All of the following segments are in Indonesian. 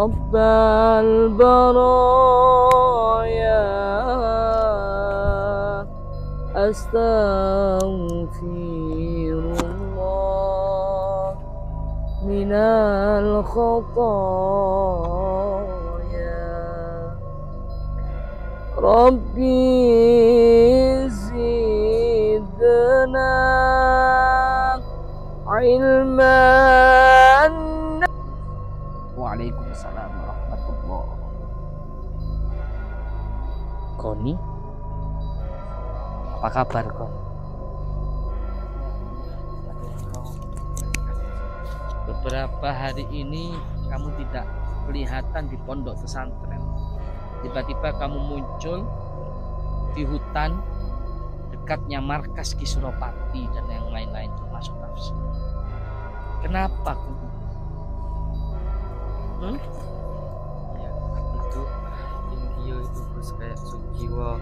رب البرايا أستغفر الله من الخطايا ربي زدنا علماً apa kabar kok beberapa hari ini kamu tidak kelihatan di pondok pesantren tiba-tiba kamu muncul di hutan dekatnya markas Kisuropati dan yang lain-lain termasuk tafsir kenapa hmm? ya itu Indio itu bos kayak Sugiwo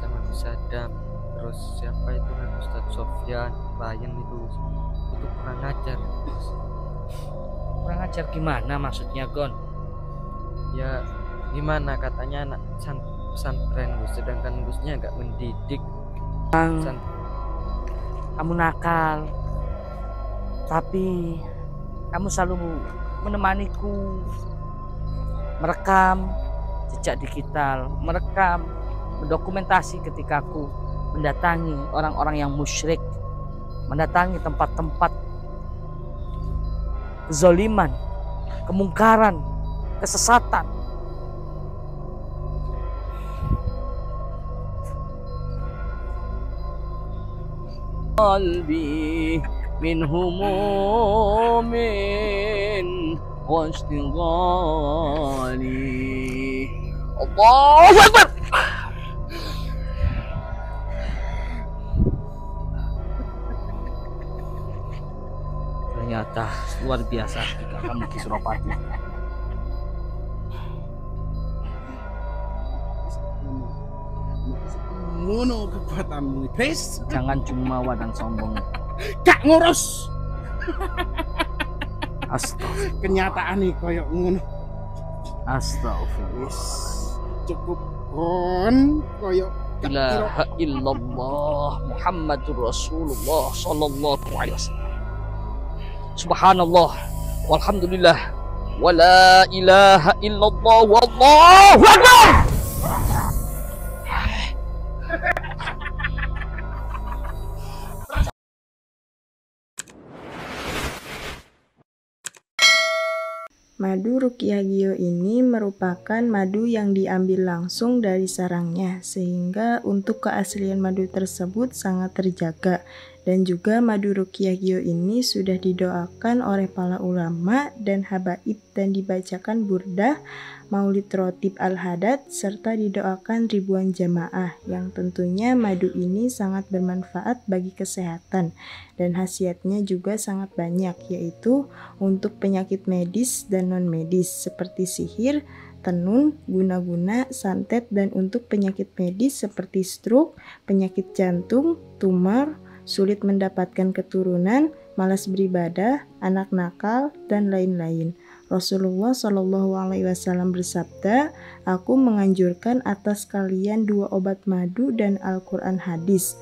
sama Bisadam terus siapa itu kan Ustadz Sofyan Ryan itu itu kurang ngajar mas. kurang ajar gimana maksudnya Gon ya gimana katanya anak pesantren Gus sedangkan Gusnya agak mendidik Bang, San... kamu nakal tapi kamu selalu menemaniku merekam jejak digital merekam mendokumentasi ketika aku mendatangi orang-orang yang musyrik, mendatangi tempat-tempat zoliman, kemungkaran, kesesatan. قلبي من هموم واشتغالي الله Dah luar biasa jika kamu di Suropati. Ngono kekuatanmu, please. Jangan jumawa dan sombong. Kak ngurus. Astagfirullah. Kenyataan nih koyok ngono. Astagfirullah. Cukup kon koyok ilaha illallah Muhammadur Rasulullah sallallahu alaihi wasallam subhanallah walhamdulillah wala ilaha illallah wallahu akbar Madu Rukia Gio ini merupakan madu yang diambil langsung dari sarangnya, sehingga untuk keaslian madu tersebut sangat terjaga. Dan juga madu rukiah Gio ini sudah didoakan oleh para ulama dan habaib dan dibacakan burdah maulid rotib al-hadad serta didoakan ribuan jamaah yang tentunya madu ini sangat bermanfaat bagi kesehatan dan khasiatnya juga sangat banyak yaitu untuk penyakit medis dan non medis seperti sihir, tenun, guna-guna, santet, dan untuk penyakit medis seperti stroke, penyakit jantung, tumor, sulit mendapatkan keturunan, malas beribadah, anak nakal, dan lain-lain. Rasulullah Shallallahu Alaihi Wasallam bersabda, "Aku menganjurkan atas kalian dua obat madu dan Al-Quran hadis."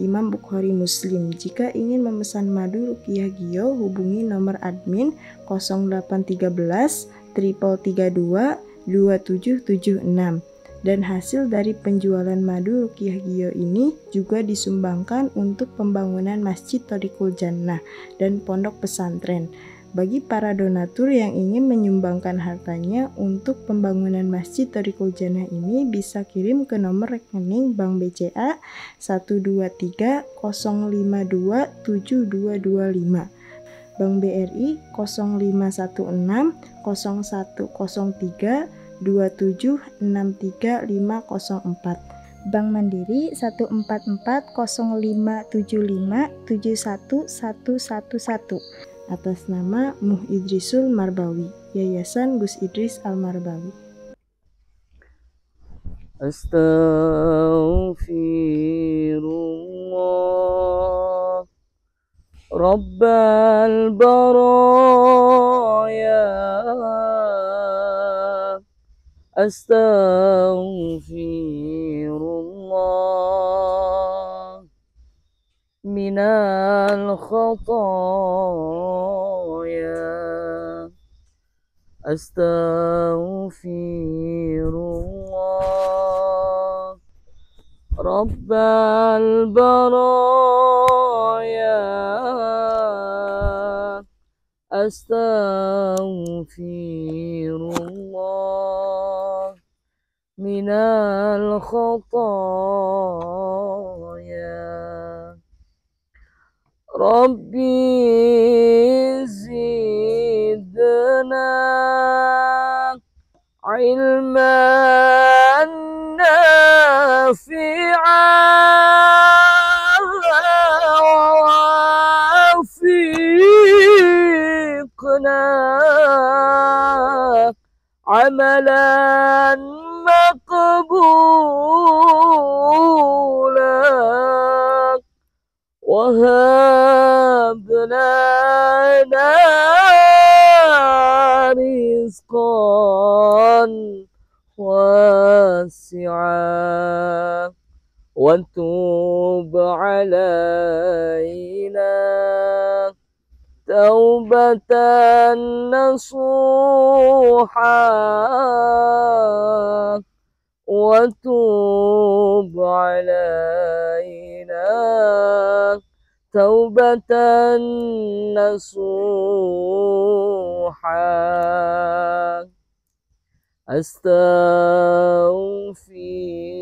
Imam Bukhari Muslim. Jika ingin memesan madu Rukiah Gio, hubungi nomor admin 0813 32 2776 dan hasil dari penjualan madu Rukiah Gio ini juga disumbangkan untuk pembangunan Masjid Torikul Jannah dan Pondok Pesantren. Bagi para donatur yang ingin menyumbangkan hartanya untuk pembangunan Masjid Torikul Jannah ini bisa kirim ke nomor rekening Bank BCA 1230527225 Bank BRI 0516 0103 2763504. Bank Mandiri 144057571111 atas nama Muh Idrisul Marbawi, Yayasan Gus Idris Al Marbawi. Astaghfirullah Rabbal baraya أستغفر الله من الخطايا أستغفر الله رب البرايا أستغفر الله من الخطايا ربي زدنا علمًا وتوب علينا توبة نصوحا وتوب علينا توبة نصوحا أستغفر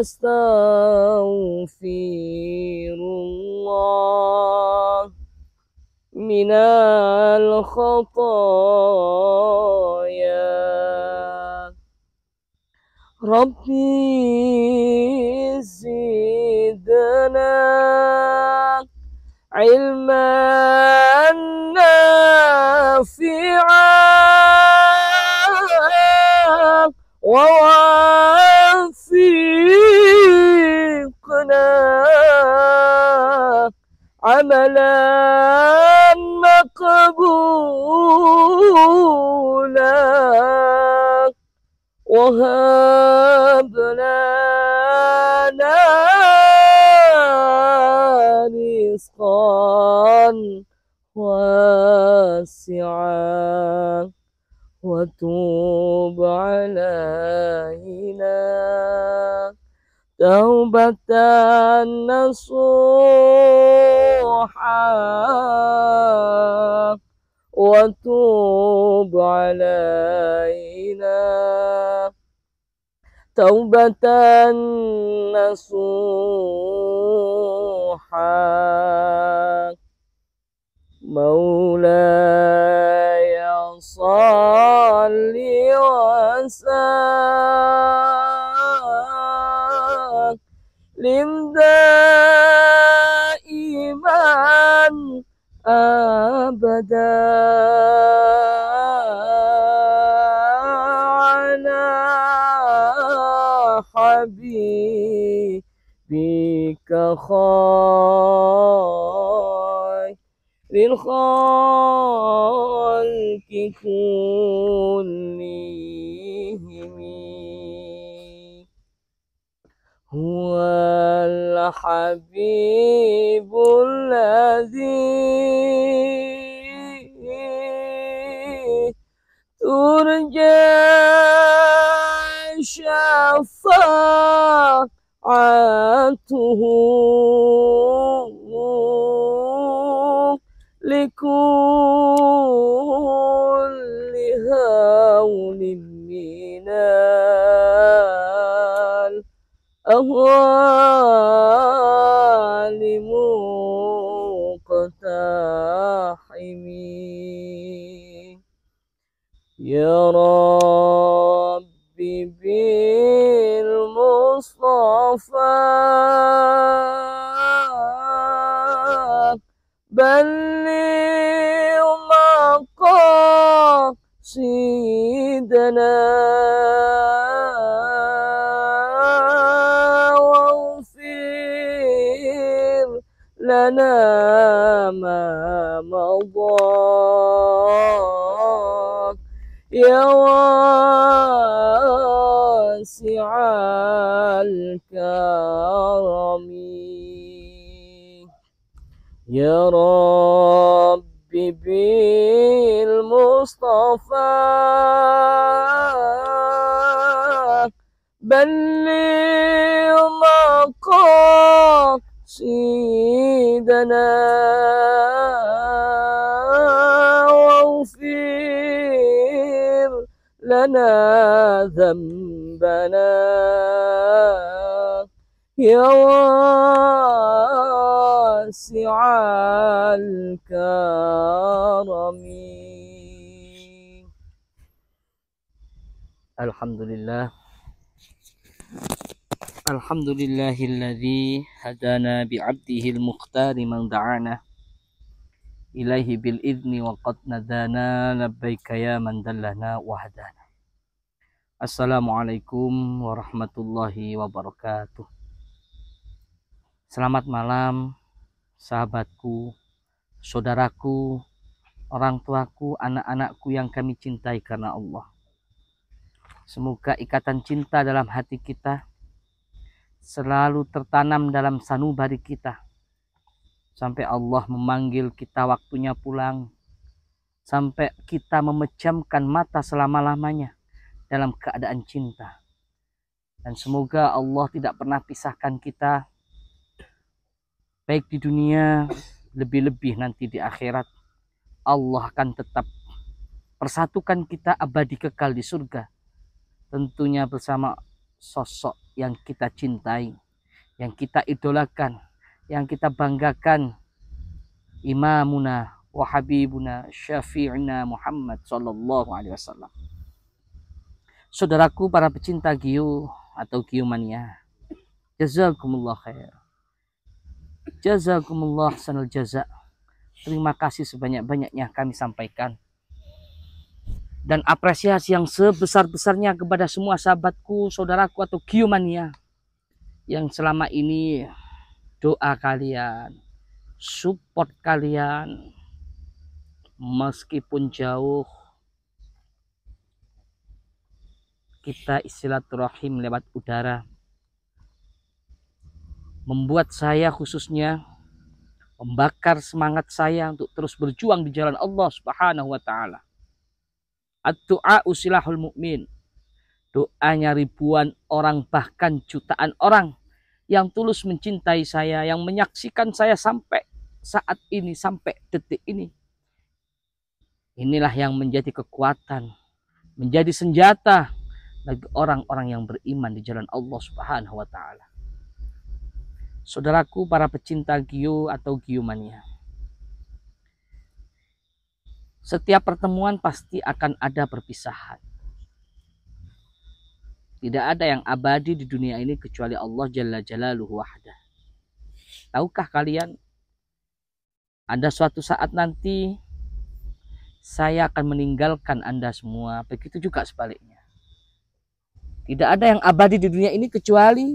أستغفر الله من الخطايا ربي زدنا علما نافعا عملا مقبولا وهبنا لنا رزقا واسعا وتوب علينا توبة نصوح والضحى وتوب علينا توبة نصوحا مولاي أبدا على حبيبك خير للخلق كلهم هو الحبيب الذي ترجى شفاعته لكل هول ربي بالمصطفى بلغ سيدنا واغفر لنا ما مضى يا واسع الكرم يا رب بالمصطفى بلغ مقاصدنا لنا ذنبنا يا واسع الكرم الحمد لله الحمد لله الذي هدانا بعبده المختار من دعانا إليه بالإذن وقد ندانا لبيك يا من دلنا وهدانا Assalamualaikum warahmatullahi wabarakatuh. Selamat malam, sahabatku, saudaraku, orang tuaku, anak-anakku yang kami cintai karena Allah. Semoga ikatan cinta dalam hati kita selalu tertanam dalam sanubari kita. Sampai Allah memanggil kita waktunya pulang. Sampai kita memejamkan mata selama-lamanya dalam keadaan cinta. Dan semoga Allah tidak pernah pisahkan kita baik di dunia lebih-lebih nanti di akhirat. Allah akan tetap persatukan kita abadi kekal di surga. Tentunya bersama sosok yang kita cintai, yang kita idolakan, yang kita banggakan. Imamuna wa habibuna syafi'ina Muhammad sallallahu alaihi wasallam saudaraku para pecinta Giu atau mania, Jazakumullah khair. Jazakumullah sanal jaza. Terima kasih sebanyak-banyaknya kami sampaikan. Dan apresiasi yang sebesar-besarnya kepada semua sahabatku, saudaraku atau mania yang selama ini doa kalian, support kalian meskipun jauh kita istilaturahim lewat udara membuat saya khususnya membakar semangat saya untuk terus berjuang di jalan Allah Subhanahu wa taala. Ad-du'a usilahul mukmin. Doanya ribuan orang bahkan jutaan orang yang tulus mencintai saya, yang menyaksikan saya sampai saat ini, sampai detik ini. Inilah yang menjadi kekuatan, menjadi senjata bagi orang-orang yang beriman di jalan Allah Subhanahu wa taala. Saudaraku para pecinta Gio atau Giumania. Setiap pertemuan pasti akan ada perpisahan. Tidak ada yang abadi di dunia ini kecuali Allah Jalla Jalaluhu wahda. Tahukah kalian ada suatu saat nanti saya akan meninggalkan Anda semua, begitu juga sebaliknya tidak ada yang abadi di dunia ini kecuali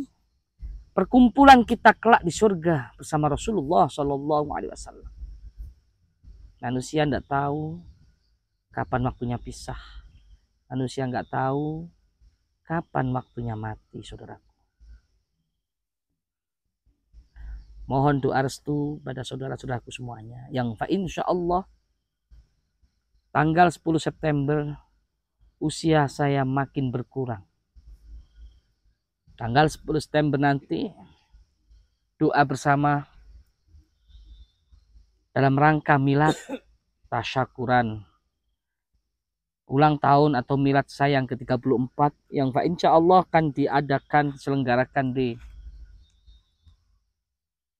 perkumpulan kita kelak di surga bersama Rasulullah Shallallahu Alaihi Wasallam. Manusia tidak tahu kapan waktunya pisah. Manusia nggak tahu kapan waktunya mati, saudaraku. Mohon doa restu pada saudara-saudaraku semuanya. Yang fa insya Allah tanggal 10 September usia saya makin berkurang tanggal 10 September nanti doa bersama dalam rangka milad tasyakuran ulang tahun atau milad saya yang ke-34 yang Insya Allah akan diadakan selenggarakan di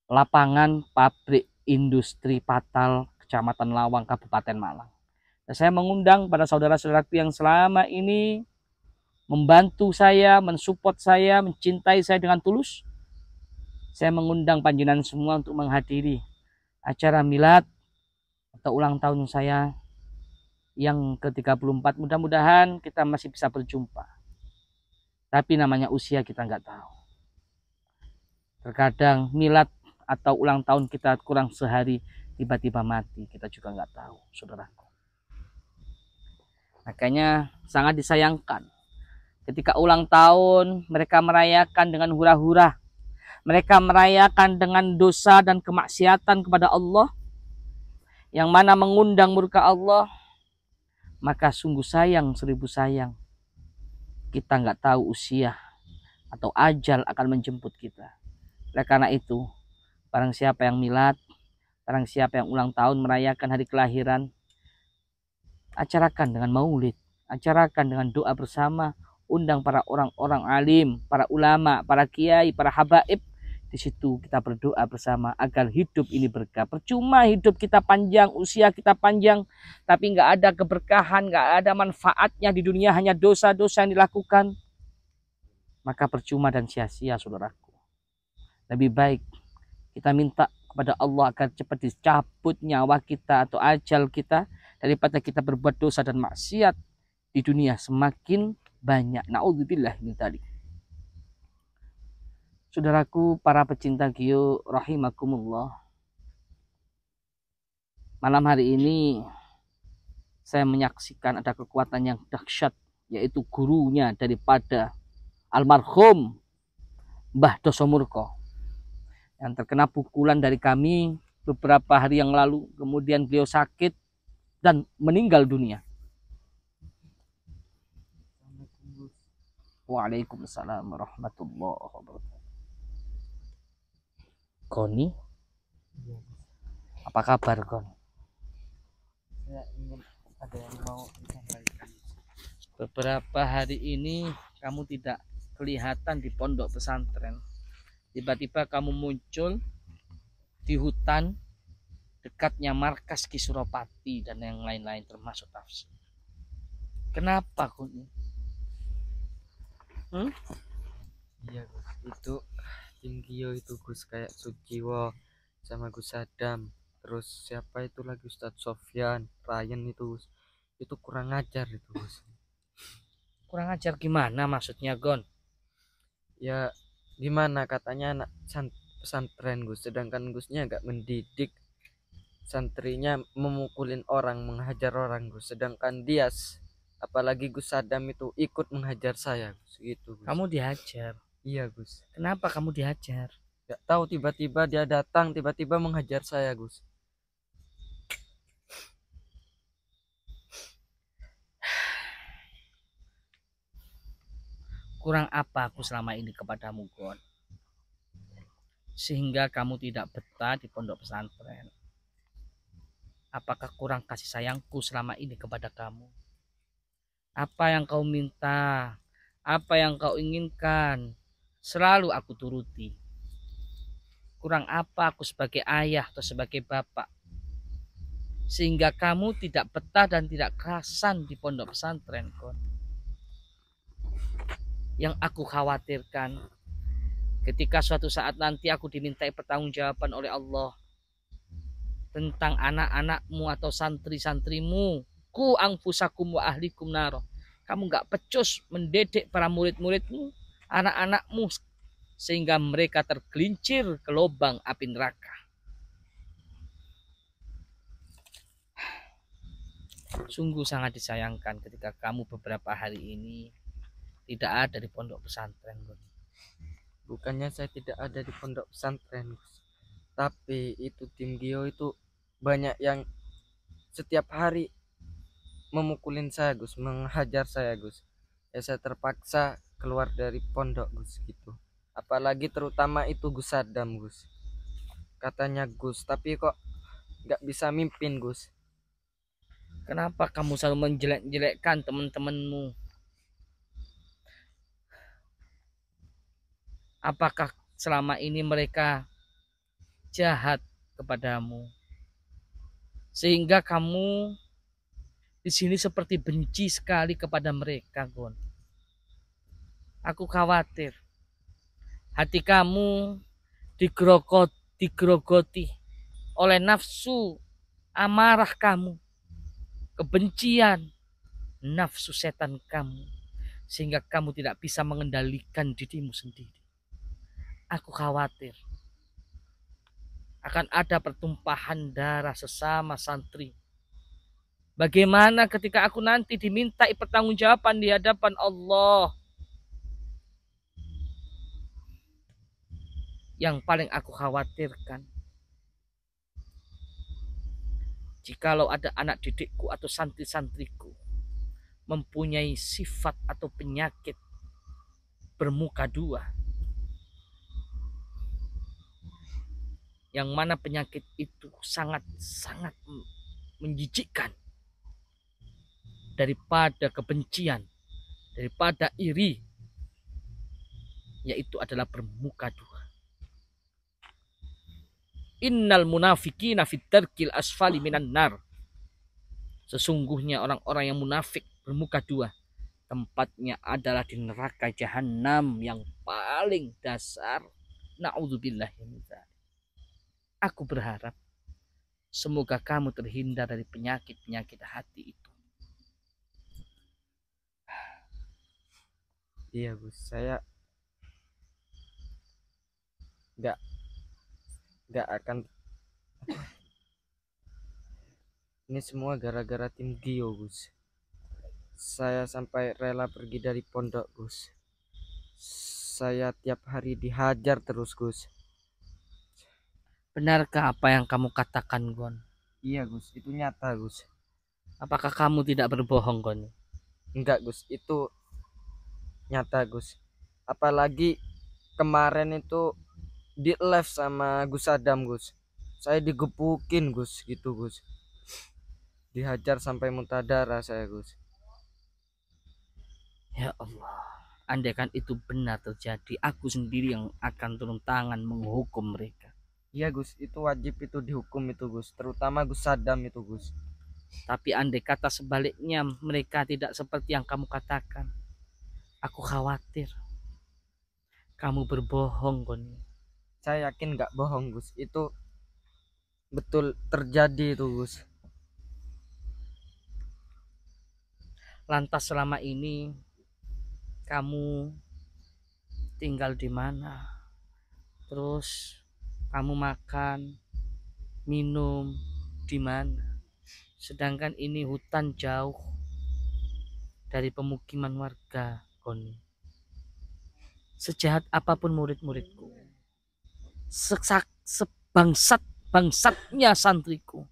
lapangan pabrik industri Patal Kecamatan Lawang Kabupaten Malang. Dan saya mengundang pada saudara-saudaraku yang selama ini membantu saya, mensupport saya, mencintai saya dengan tulus, saya mengundang panjenengan semua untuk menghadiri acara milad atau ulang tahun saya yang ke-34. Mudah-mudahan kita masih bisa berjumpa. Tapi namanya usia kita nggak tahu. Terkadang milad atau ulang tahun kita kurang sehari tiba-tiba mati. Kita juga nggak tahu, saudaraku. Makanya sangat disayangkan Ketika ulang tahun, mereka merayakan dengan hura-hura. Mereka merayakan dengan dosa dan kemaksiatan kepada Allah. Yang mana mengundang murka Allah. Maka sungguh sayang seribu sayang. Kita nggak tahu usia atau ajal akan menjemput kita. Oleh karena itu, barang siapa yang milat, barang siapa yang ulang tahun merayakan hari kelahiran, acarakan dengan maulid, acarakan dengan doa bersama, undang para orang-orang alim, para ulama, para kiai, para habaib. Di situ kita berdoa bersama agar hidup ini berkah. Percuma hidup kita panjang, usia kita panjang, tapi nggak ada keberkahan, nggak ada manfaatnya di dunia, hanya dosa-dosa yang dilakukan. Maka percuma dan sia-sia, saudaraku. Lebih baik kita minta kepada Allah agar cepat dicabut nyawa kita atau ajal kita daripada kita berbuat dosa dan maksiat di dunia semakin banyak. Nauzubillah min tadi, Saudaraku para pecinta Gio rahimakumullah. Malam hari ini saya menyaksikan ada kekuatan yang dahsyat yaitu gurunya daripada almarhum Mbah Dosomurko yang terkena pukulan dari kami beberapa hari yang lalu kemudian beliau sakit dan meninggal dunia Waalaikumsalam warahmatullahi wabarakatuh. Koni? Iya, Apa kabar, Kon? Saya ingin ada yang mau disampaikan. Beberapa hari ini kamu tidak kelihatan di pondok pesantren. Tiba-tiba kamu muncul di hutan dekatnya markas Kisuropati dan yang lain-lain termasuk tafsir. Kenapa Koni? hmm? iya Gus itu Kim Gio itu Gus kayak Sujiwo sama Gus Adam terus siapa itu lagi Ustadz Sofyan Ryan itu Gus itu kurang ajar itu Gus kurang ajar gimana maksudnya Gon ya gimana katanya anak pesantren Gus sedangkan Gusnya agak mendidik santrinya memukulin orang menghajar orang Gus sedangkan dia apalagi Gus Sadam itu ikut menghajar saya Gus gitu Gus. kamu dihajar iya Gus kenapa kamu dihajar nggak tahu tiba-tiba dia datang tiba-tiba menghajar saya Gus kurang apa aku selama ini kepadamu Gon sehingga kamu tidak betah di pondok pesantren apakah kurang kasih sayangku selama ini kepada kamu apa yang kau minta, apa yang kau inginkan, selalu aku turuti. Kurang apa aku sebagai ayah atau sebagai bapak, sehingga kamu tidak betah dan tidak kerasan di pondok pesantren kon. Yang aku khawatirkan ketika suatu saat nanti aku dimintai pertanggungjawaban oleh Allah tentang anak-anakmu atau santri-santrimu ku angfusakum wa ahlikum naro. Kamu nggak pecus mendedek para murid-muridmu, anak-anakmu sehingga mereka tergelincir ke lubang api neraka. Sungguh sangat disayangkan ketika kamu beberapa hari ini tidak ada di pondok pesantren, Bukannya saya tidak ada di pondok pesantren, Tapi itu tim Gio itu banyak yang setiap hari memukulin saya Gus menghajar saya Gus ya saya terpaksa keluar dari pondok Gus gitu apalagi terutama itu Gus Saddam Gus katanya Gus tapi kok nggak bisa mimpin Gus kenapa kamu selalu menjelek-jelekkan teman-temanmu apakah selama ini mereka jahat kepadamu sehingga kamu di sini seperti benci sekali kepada mereka, Gon. Aku khawatir hati kamu digrogot, digrogoti oleh nafsu amarah kamu, kebencian nafsu setan kamu, sehingga kamu tidak bisa mengendalikan dirimu sendiri. Aku khawatir akan ada pertumpahan darah sesama santri Bagaimana ketika aku nanti diminta pertanggungjawaban di hadapan Allah? Yang paling aku khawatirkan jikalau ada anak didikku atau santri-santriku mempunyai sifat atau penyakit bermuka dua yang mana penyakit itu sangat-sangat menjijikkan daripada kebencian, daripada iri, yaitu adalah bermuka dua. Innal munafiqina fit darkil asfali minan nar. Sesungguhnya orang-orang yang munafik bermuka dua tempatnya adalah di neraka jahanam yang paling dasar. Nauzubillah Aku berharap semoga kamu terhindar dari penyakit-penyakit hati itu. iya Gus saya nggak nggak akan ini semua gara-gara tim Dio Gus saya sampai rela pergi dari pondok Gus saya tiap hari dihajar terus Gus benarkah apa yang kamu katakan Gon iya Gus itu nyata Gus apakah kamu tidak berbohong Gon enggak Gus itu nyata Gus apalagi kemarin itu di live sama Gus Adam Gus saya digepukin Gus gitu Gus dihajar sampai muntah darah saya Gus ya Allah andai kan itu benar terjadi aku sendiri yang akan turun tangan menghukum mereka iya Gus itu wajib itu dihukum itu Gus terutama Gus Adam itu Gus tapi andai kata sebaliknya mereka tidak seperti yang kamu katakan Aku khawatir. Kamu berbohong, Goni. Saya yakin nggak bohong, Gus. Itu betul terjadi itu, Gus. Lantas selama ini kamu tinggal di mana? Terus kamu makan, minum di mana? Sedangkan ini hutan jauh dari pemukiman warga kon sejahat apapun murid-muridku sesak sebangsat bangsatnya santriku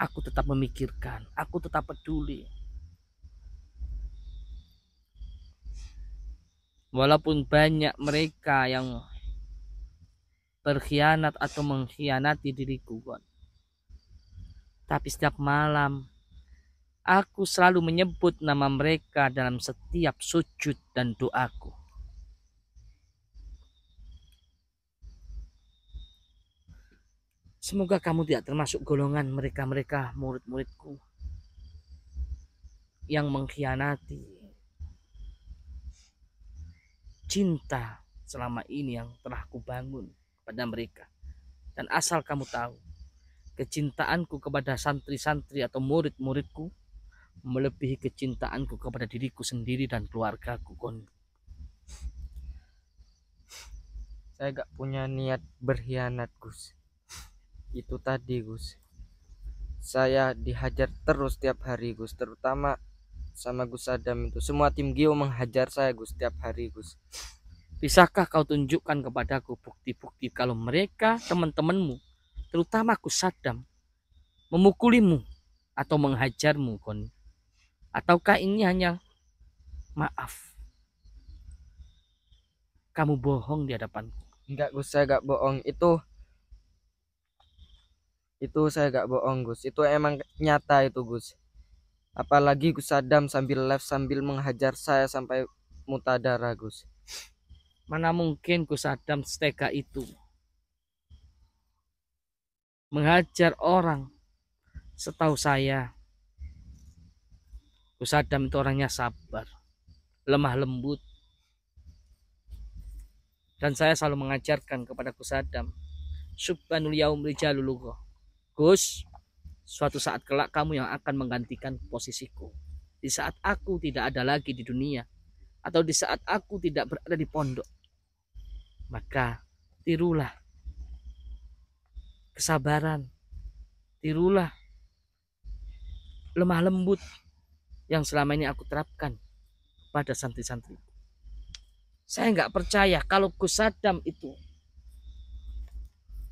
aku tetap memikirkan aku tetap peduli walaupun banyak mereka yang berkhianat atau mengkhianati diriku kon tapi setiap malam Aku selalu menyebut nama mereka dalam setiap sujud dan doaku. Semoga kamu tidak termasuk golongan mereka-mereka murid-muridku yang mengkhianati cinta selama ini yang telah kubangun kepada mereka. Dan asal kamu tahu, kecintaanku kepada santri-santri atau murid-muridku melebihi kecintaanku kepada diriku sendiri dan keluargaku kon saya gak punya niat berkhianat Gus itu tadi Gus saya dihajar terus tiap hari Gus terutama sama Gus Adam itu semua tim Gio menghajar saya Gus tiap hari Gus bisakah kau tunjukkan kepadaku bukti-bukti kalau mereka teman-temanmu terutama Gus Adam memukulimu atau menghajarmu Koni? Ataukah ini hanya maaf? Kamu bohong di hadapanku. Enggak Gus, saya enggak bohong. Itu itu saya enggak bohong Gus. Itu emang nyata itu Gus. Apalagi Gus Adam sambil live sambil menghajar saya sampai muta darah Gus. Mana mungkin Gus Adam setega itu. Menghajar orang setahu saya Gus Adam itu orangnya sabar, lemah lembut. Dan saya selalu mengajarkan kepada Gus Adam, Subhanul yaum Gus, suatu saat kelak kamu yang akan menggantikan posisiku. Di saat aku tidak ada lagi di dunia, atau di saat aku tidak berada di pondok, maka tirulah kesabaran, tirulah lemah lembut, yang selama ini aku terapkan pada santri-santri. Saya nggak percaya kalau Gus Sadam itu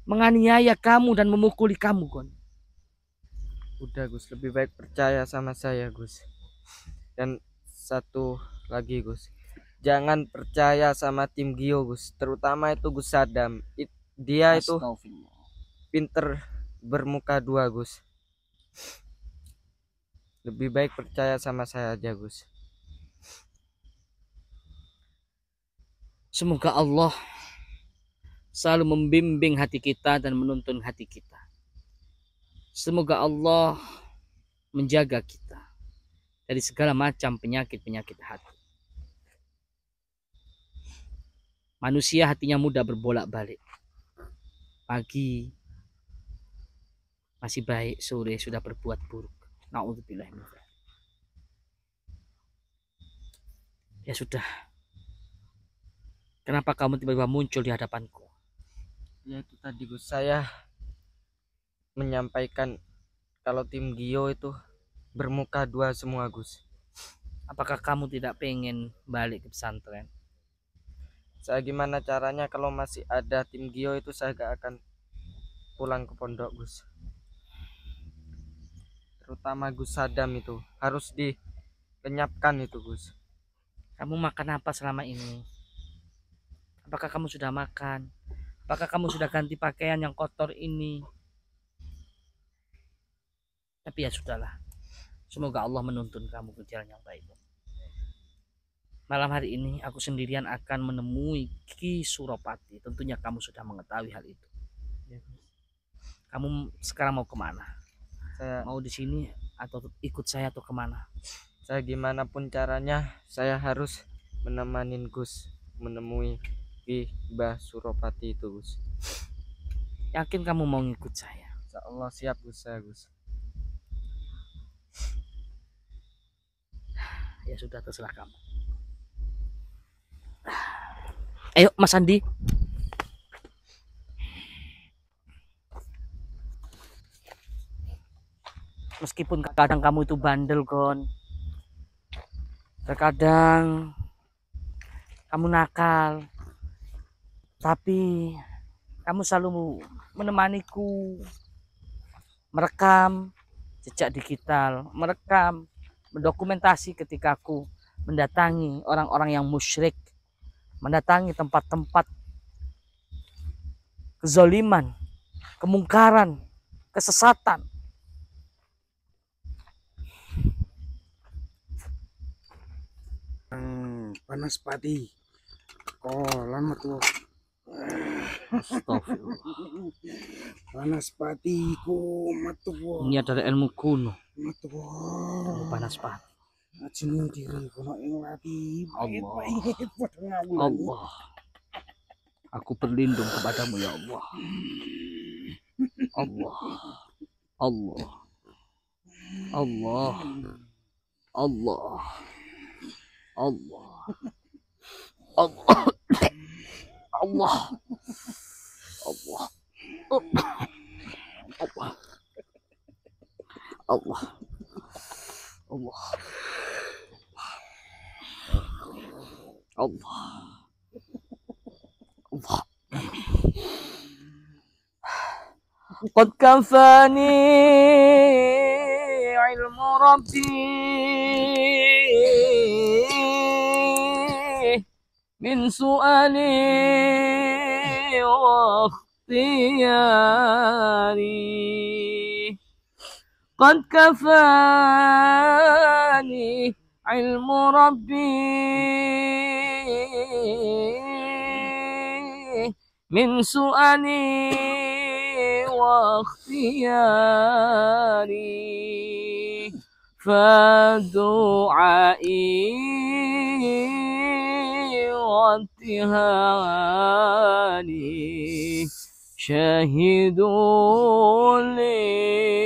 menganiaya kamu dan memukuli kamu, Gon. Udah Gus, lebih baik percaya sama saya, Gus. Dan satu lagi, Gus. Jangan percaya sama tim Gio, Gus. Terutama itu Gus Sadam. It, dia itu pinter bermuka dua, Gus lebih baik percaya sama saya aja Gus semoga Allah selalu membimbing hati kita dan menuntun hati kita semoga Allah menjaga kita dari segala macam penyakit-penyakit hati manusia hatinya mudah berbolak-balik pagi masih baik sore sudah berbuat buruk Nauzubillah Ya sudah. Kenapa kamu tiba-tiba muncul di hadapanku? Ya itu tadi Gus, saya menyampaikan kalau tim Gio itu bermuka dua semua Gus. Apakah kamu tidak pengen balik ke pesantren? Saya gimana caranya kalau masih ada tim Gio itu saya gak akan pulang ke pondok Gus terutama Gus Sadam itu harus dikenyapkan itu Gus kamu makan apa selama ini apakah kamu sudah makan apakah kamu sudah ganti pakaian yang kotor ini tapi ya sudahlah semoga Allah menuntun kamu ke jalan yang baik malam hari ini aku sendirian akan menemui Ki Suropati tentunya kamu sudah mengetahui hal itu iya, kamu sekarang mau kemana saya mau di sini atau ikut saya atau kemana saya gimana pun caranya saya harus menemani Gus menemui Ki Mbah Suropati itu Gus yakin kamu mau ikut saya Insya Allah siap Gus saya Gus ya sudah terserah kamu ayo Mas Andi meskipun kadang kamu itu bandel kon terkadang kamu nakal tapi kamu selalu menemaniku merekam jejak digital merekam mendokumentasi ketika aku mendatangi orang-orang yang musyrik mendatangi tempat-tempat kezoliman kemungkaran kesesatan Hmm, panas pati Oh, lama tuh. Astagfirullah. pati ku matuwa. Ini adalah ilmu kuno. Matuwa. panas pati Ajeng diri kono ing lati. Allah. Allah. Aku berlindung kepadamu ya Allah. Allah. Allah. Allah. Allah. الله الله الله الله الله الله الله الله الله قد كفاني علم ربي من سؤالي واختياري قد كفاني علم ربي من سؤالي واختياري فدعائي وبإمتهاني شاهدوا لي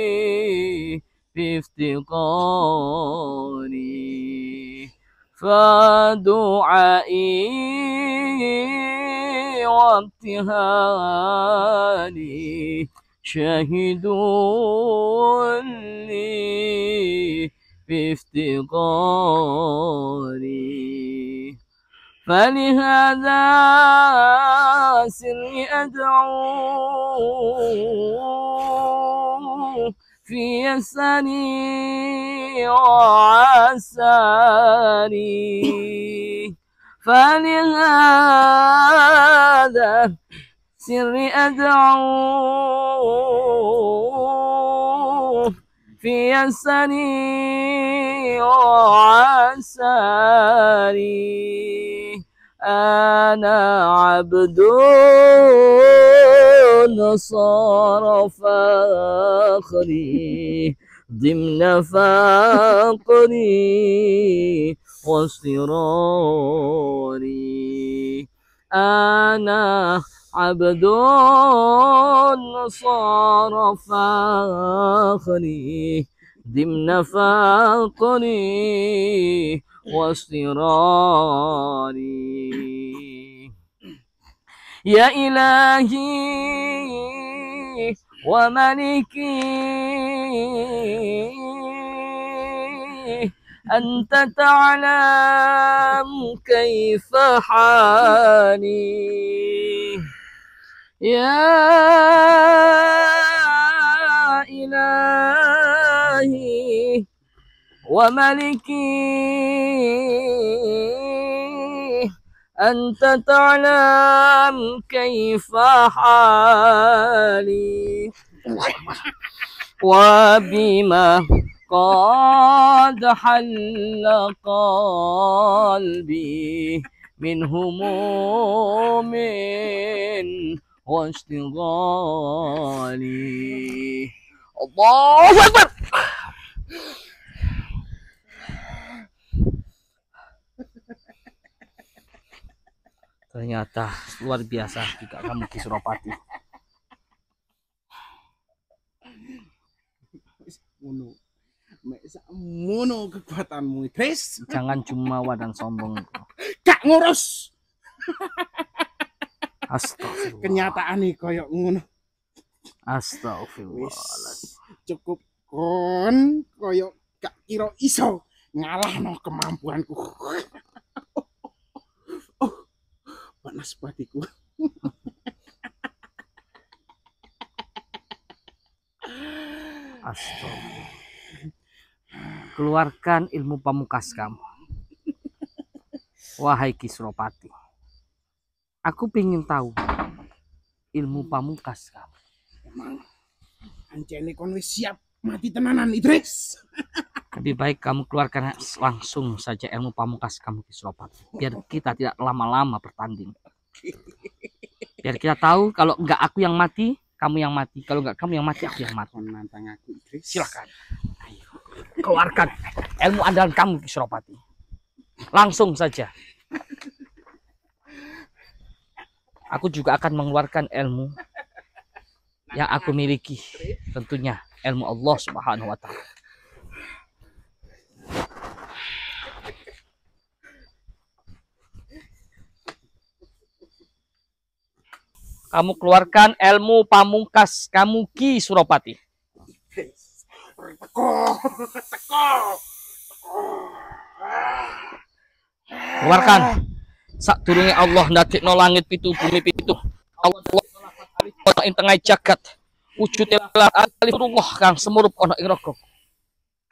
في افتقاري فدعائي وابتهالي شاهدوا لي في افتقاري فلهذا سري أدعو في يسري وعساري فلهذا سري أدعو في يسري وعساري أنا عبد صار فاخري ضمن فقري وصراري أنا عبد صار فاخري ضمن فقري وصراري يا إلهي وملكي أنت تعلم كيف حالي يا إلهي وملكي أنت تعلم كيف حالي وبما قد حل قلبي من هموم واشتغالي الله أكبر ternyata luar biasa jika kamu di Suropati mono kekuatanmu Chris jangan cuma wadang sombong Kak ngurus Astagfirullah kenyataan nih koyok ngono Astagfirullah cukup kon koyok kak kiro iso ngalah no kemampuanku panas patiku Astaga. Keluarkan ilmu pamukas kamu. Wahai Kisropati. Aku ingin tahu ilmu pamukas kamu. Emang Anjene kon siap mati tenanan Idris. lebih baik kamu keluarkan langsung saja ilmu pamungkas kamu Kisropat biar kita tidak lama-lama bertanding biar kita tahu kalau enggak aku yang mati kamu yang mati kalau enggak kamu yang mati aku yang mati menantang aku silakan keluarkan ilmu andalan kamu Kisropati langsung saja aku juga akan mengeluarkan ilmu yang aku miliki tentunya ilmu Allah Subhanahu wa taala Kamu keluarkan ilmu pamungkas kamu Ki Suropati. Keluarkan. Sak turunnya Allah no langit pitu bumi pitu. Allah Allah yang tengah jagat. alif alifullah kang semurup ono ing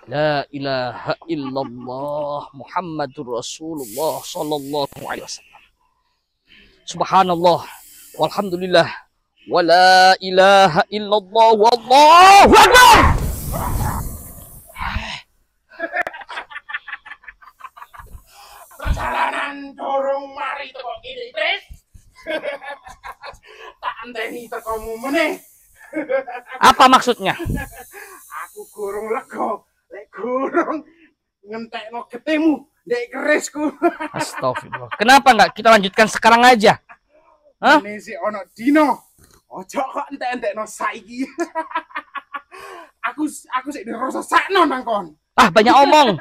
La ilaha illallah Muhammadur Rasulullah sallallahu alaihi wasallam. Subhanallah. Walhamdulillah. Wala ilaha illallah wallahu akbar. Perjalanan dorong mari toko kiri, Tris. tak anteni tekomu meneh. Apa maksudnya? Aku gorong lego, lek ngentek no ketemu dek kerisku. Astagfirullah. Kenapa enggak kita lanjutkan sekarang aja? Hah? Ini si ono Dino. Ojo kok entek no saiki. aku aku sik dirasa sakno nang kon. Ah, banyak omong.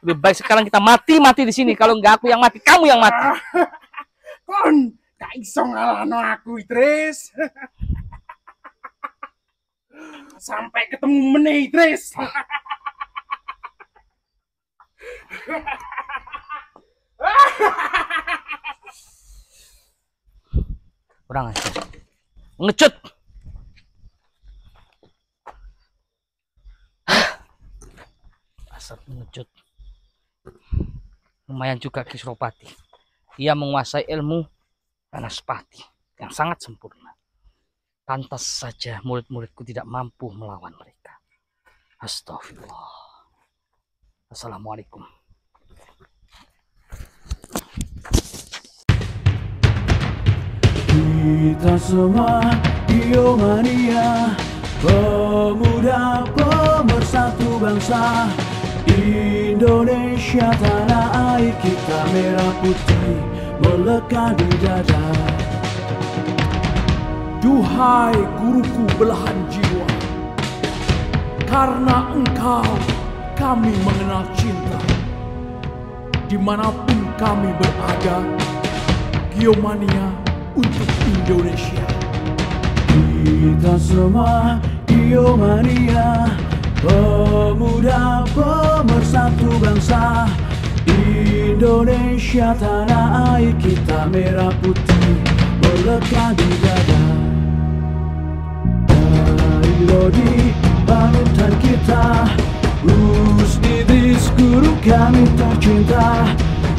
Lebih baik sekarang kita mati-mati di sini. Kalau nggak aku yang mati, kamu yang mati. kon, gak iso ngalahno aku, Idris. Sampai ketemu meneh, Idris kurang aja ngecut asap ngecut lumayan juga Kisropati ia menguasai ilmu Anaspati yang sangat sempurna pantas saja murid-muridku tidak mampu melawan mereka astagfirullah Assalamualaikum Kita semua Biomania Pemuda pemersatu bangsa Indonesia tanah air kita merah putih melekat di dada Duhai guruku belahan jiwa Karena engkau kami mengenal cinta Dimanapun kami berada Geomania Indonesia Kita semua Diomania Pemuda pemersatu bangsa Indonesia tanah air kita merah putih Berlekat di dada Dari Lodi bangunan kita Rus Idris guru kami tercinta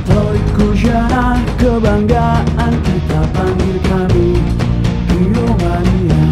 Historiku jalan kebanggaan kita panggil kami Pyromania